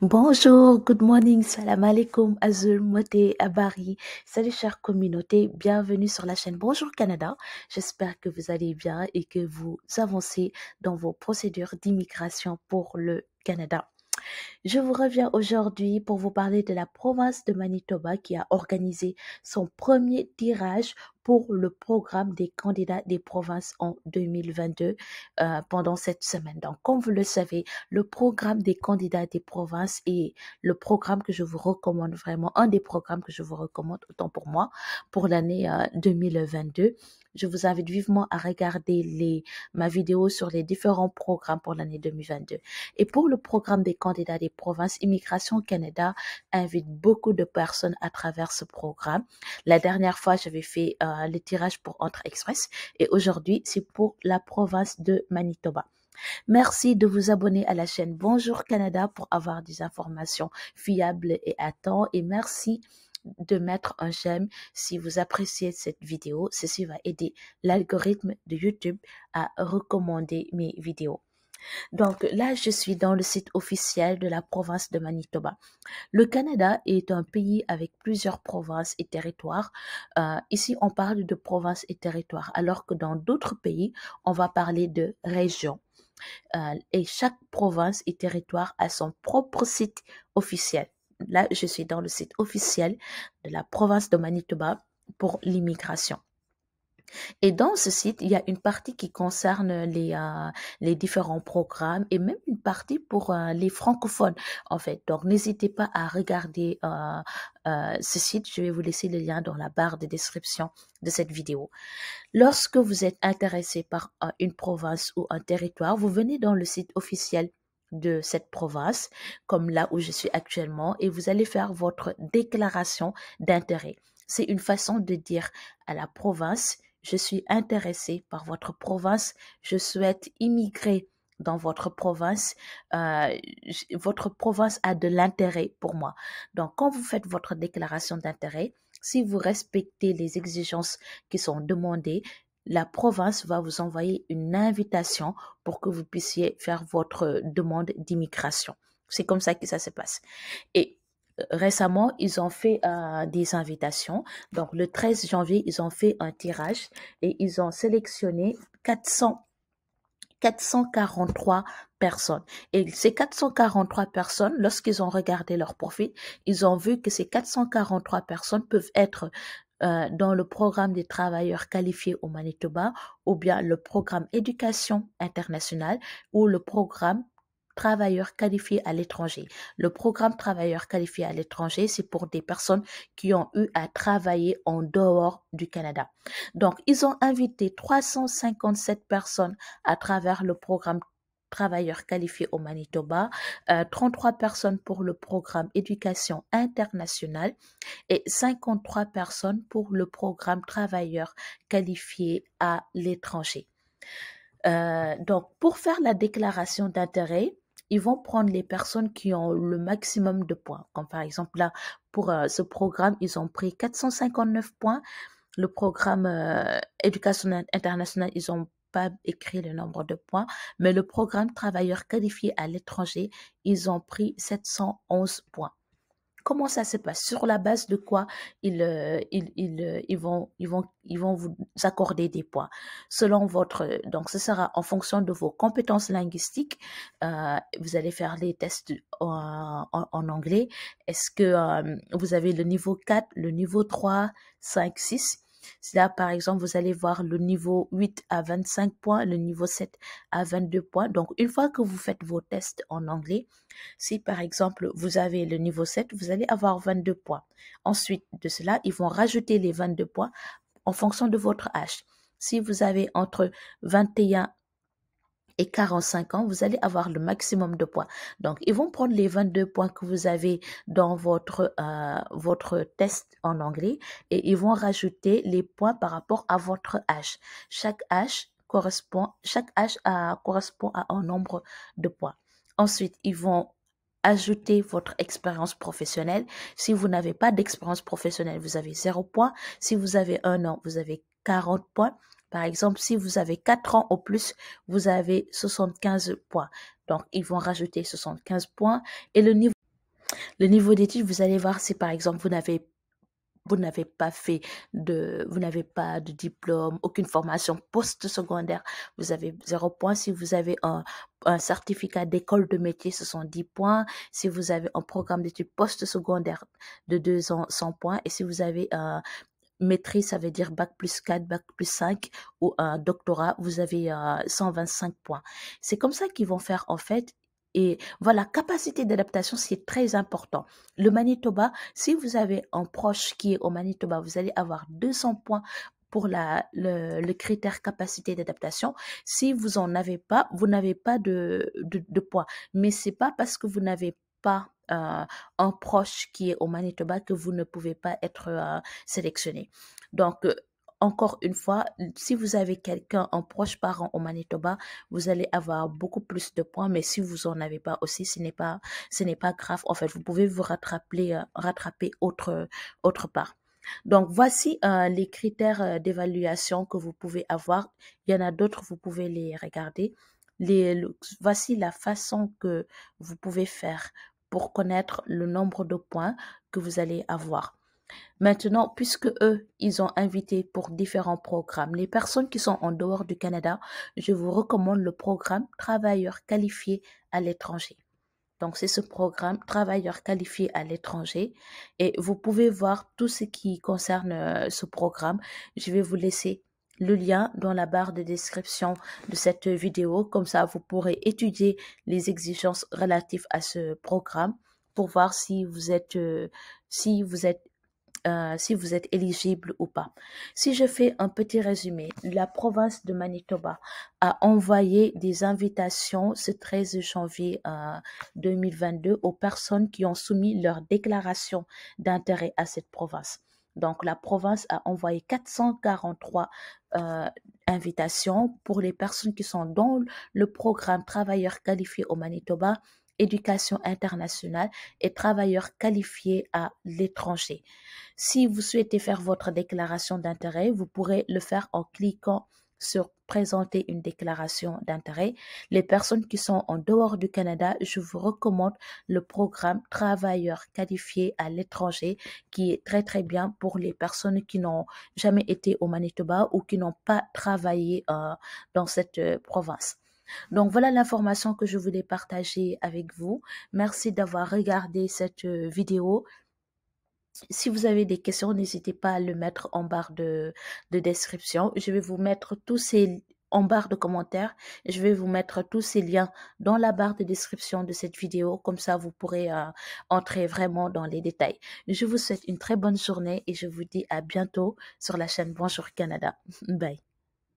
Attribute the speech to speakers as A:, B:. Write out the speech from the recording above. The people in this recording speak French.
A: Bonjour, good morning, salam alaikum, azul, mote, abari. Salut chère communauté, bienvenue sur la chaîne Bonjour Canada. J'espère que vous allez bien et que vous avancez dans vos procédures d'immigration pour le Canada. Je vous reviens aujourd'hui pour vous parler de la province de Manitoba qui a organisé son premier tirage pour le programme des candidats des provinces en 2022 euh, pendant cette semaine. Donc, comme vous le savez, le programme des candidats des provinces est le programme que je vous recommande vraiment, un des programmes que je vous recommande, autant pour moi, pour l'année 2022. Euh, je vous invite vivement à regarder les, ma vidéo sur les différents programmes pour l'année 2022. Et pour le programme des candidats des provinces, Immigration Canada invite beaucoup de personnes à travers ce programme. La dernière fois, j'avais fait euh, euh, le tirage pour Entre Express et aujourd'hui c'est pour la province de Manitoba. Merci de vous abonner à la chaîne Bonjour Canada pour avoir des informations fiables et à temps et merci de mettre un j'aime si vous appréciez cette vidéo. Ceci va aider l'algorithme de YouTube à recommander mes vidéos. Donc là, je suis dans le site officiel de la province de Manitoba. Le Canada est un pays avec plusieurs provinces et territoires. Euh, ici, on parle de provinces et territoires, alors que dans d'autres pays, on va parler de régions. Euh, et chaque province et territoire a son propre site officiel. Là, je suis dans le site officiel de la province de Manitoba pour l'immigration. Et dans ce site, il y a une partie qui concerne les, euh, différents programmes et même une partie pour euh, les francophones, en fait. Donc, n'hésitez pas à regarder euh, ce site. Je vais vous laisser le lien dans la barre de description de cette vidéo. Lorsque vous êtes intéressé par une province ou un territoire, vous venez dans le site officiel de cette province, comme là où je suis actuellement, et vous allez faire votre déclaration d'intérêt. C'est une façon de dire à la province je suis intéressé par votre province, je souhaite immigrer dans votre province, euh, votre province a de l'intérêt pour moi. Donc, quand vous faites votre déclaration d'intérêt, si vous respectez les exigences qui sont demandées, la province va vous envoyer une invitation pour que vous puissiez faire votre demande d'immigration. C'est comme ça que ça se passe. Et récemment, ils ont fait euh, des invitations. Donc, le 13 janvier, ils ont fait un tirage et ils ont sélectionné 400 443 personnes. Et ces 443 personnes, lorsqu'ils ont regardé leur profil, ils ont vu que ces 443 personnes peuvent être euh, dans le programme des travailleurs qualifiés au Manitoba ou bien le programme éducation internationale ou le programme travailleurs qualifiés à l'étranger. Le programme travailleurs qualifiés à l'étranger, c'est pour des personnes qui ont eu à travailler en dehors du Canada. Donc, ils ont invité 357 personnes à travers le programme travailleurs qualifiés au Manitoba, 33 euh, personnes pour le programme éducation internationale et 53 personnes pour le programme travailleurs qualifiés à l'étranger. Euh, donc, pour faire la déclaration d'intérêt, ils vont prendre les personnes qui ont le maximum de points. Comme par exemple là, pour euh, ce programme, ils ont pris 459 points. Le programme euh, éducation internationale, ils n'ont pas écrit le nombre de points, mais le programme travailleurs qualifiés à l'étranger, ils ont pris 711 points. Comment ça se passe Sur la base de quoi ils, euh, euh, vont, vont, ils vont vous accorder des points Selon votre... Euh, donc, ce sera en fonction de vos compétences linguistiques. vous allez faire les tests en, anglais. Est-ce que vous avez le niveau 4, le niveau 3, 5, 6 là, par exemple, vous allez voir le niveau 8 à 25 points, le niveau 7 à 22 points. Donc, une fois que vous faites vos tests en anglais, si par exemple, vous avez le niveau 7, vous allez avoir 22 points. Ensuite de cela, ils vont rajouter les 22 points en fonction de votre âge. Si vous avez entre 21 et et 45 ans, vous allez avoir le maximum de points. Donc, ils vont prendre les 22 points que vous avez dans votre, euh, votre test en anglais et ils vont rajouter les points par rapport à votre âge. Chaque âge correspond, chaque H à, correspond à un nombre de points. Ensuite, ils vont ajouter votre expérience professionnelle. Si vous n'avez pas d'expérience professionnelle, vous avez 0 point. Si vous avez un an, vous avez 40 points. Par exemple, si vous avez 4 ans au plus, vous avez 75 points. Donc, ils vont rajouter 75 points. Et le niveau, le niveau d'études, vous allez voir si par exemple, vous n'avez vous n'avez pas fait de, vous n'avez pas de diplôme, aucune formation post-secondaire, vous avez 0 points. Si vous avez un, certificat d'école de métier, ce sont 10 points. Si vous avez un programme d'études post-secondaire de 2 ans, 100 points. Et si vous avez un maîtrise, ça veut dire bac plus 4, bac plus 5 ou un doctorat, vous avez 125 euh, points. C'est comme ça qu'ils vont faire en fait. Et voilà, capacité d'adaptation, c'est très important. Le Manitoba, si vous avez un proche qui est au Manitoba, vous allez avoir 200 points pour la, le, critère capacité d'adaptation. Si vous en avez pas, vous n'avez pas de, de, poids. Mais c'est pas parce que vous n'avez pas un proche qui est au Manitoba que vous ne pouvez pas être euh, sélectionné. Donc, euh, encore une fois, si vous avez quelqu'un, un proche parent au Manitoba, vous allez avoir beaucoup plus de points, mais si vous n'en avez pas aussi, ce n'est pas, ce n'est pas grave. En fait, vous pouvez vous rattraper, euh, rattraper autre, autre part. Donc voici les critères d'évaluation que vous pouvez avoir. Il y en a d'autres, vous pouvez les regarder. voici la façon que vous pouvez faire pour connaître le nombre de points que vous allez avoir. Maintenant, puisque eux, ils ont invité pour différents programmes, les personnes qui sont en dehors du Canada, je vous recommande le programme Travailleurs qualifiés à l'étranger. Donc, c'est ce programme Travailleurs qualifiés à l'étranger. Et vous pouvez voir tout ce qui concerne euh, ce programme. Je vais vous laisser le lien dans la barre de description de cette vidéo. Comme ça, vous pourrez étudier les exigences relatives à ce programme pour voir si vous êtes, euh, si vous êtes euh, si vous êtes éligible ou pas. Si je fais un petit résumé, la province de Manitoba a envoyé des invitations ce 13 janvier 2022 euh, aux personnes qui ont soumis leur déclaration d'intérêt à cette province. Donc la province a envoyé 443 euh, invitations pour les personnes qui sont dans le programme travailleurs qualifiés au Manitoba, éducation internationale et travailleurs qualifiés à l'étranger. Si vous souhaitez faire votre déclaration d'intérêt, vous pourrez le faire en cliquant sur présenter une déclaration d'intérêt. Les personnes qui sont en dehors du Canada, je vous recommande le programme Travailleurs qualifiés à l'étranger qui est très très bien pour les personnes qui n'ont jamais été au Manitoba ou qui n'ont pas travaillé euh, dans cette euh, province. Donc voilà l'information que je voulais partager avec vous. Merci d'avoir regardé cette euh, vidéo. Si vous avez des questions, n'hésitez pas à le mettre en barre de, description. Je vais vous mettre tous ces en barre de commentaires. Je vais vous mettre tous ces liens dans la barre de description de cette vidéo. Comme ça, vous pourrez euh, entrer vraiment dans les détails. Je vous souhaite une très bonne journée et je vous dis à bientôt sur la chaîne Bonjour Canada. Bye.